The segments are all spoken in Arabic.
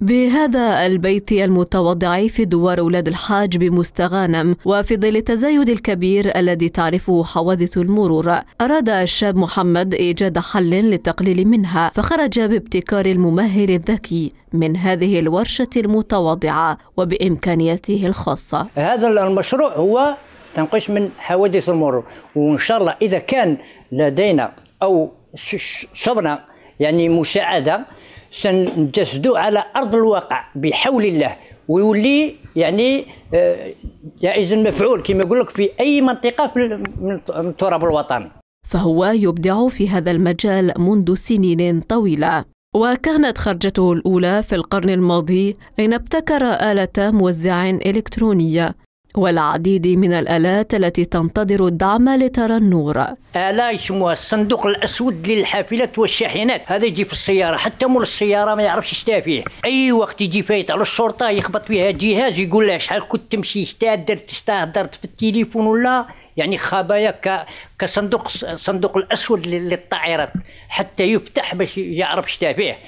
بهذا البيت المتواضع في دوار أولاد الحاج بمستغانم وفي ظل التزايد الكبير الذي تعرفه حوادث المرور أراد الشاب محمد إيجاد حل للتقليل منها فخرج بابتكار الممهر الذكي من هذه الورشة المتواضعة وبإمكانياته الخاصة هذا المشروع هو تنقش من حوادث المرور وإن شاء الله إذا كان لدينا أو شبنا يعني مساعدة سنجسدوا على ارض الواقع بحول الله ويولي يعني آه، جائز المفعول كما يقول لك في اي منطقه من تراب الوطن فهو يبدع في هذا المجال منذ سنين طويله وكانت خرجته الاولى في القرن الماضي حين ابتكر اله موزع الكترونيه والعديد من الآلات التي تنتظر الدعم لترى النور آلة يسموها الصندوق الأسود للحافلات والشاحنات هذا يجي في السيارة حتى مول السيارة ما يعرفش شتا فيه أي وقت يجي فايت على الشرطة يخبط فيها جهاز يقول له شحال كنت تمشي شتا درت شتا في التليفون ولا يعني خبايا ك... كصندوق صندوق الأسود للطائرات حتى يفتح باش يعرف شتا فيه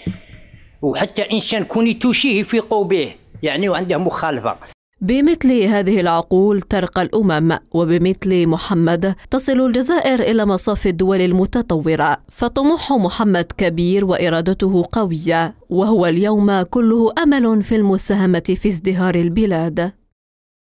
وحتى إنسان كوني توشيه يفيقوا به يعني وعنده مخالفة بمثل هذه العقول ترقى الامم وبمثل محمد تصل الجزائر الى مصاف الدول المتطوره فطموح محمد كبير وارادته قويه وهو اليوم كله امل في المساهمه في ازدهار البلاد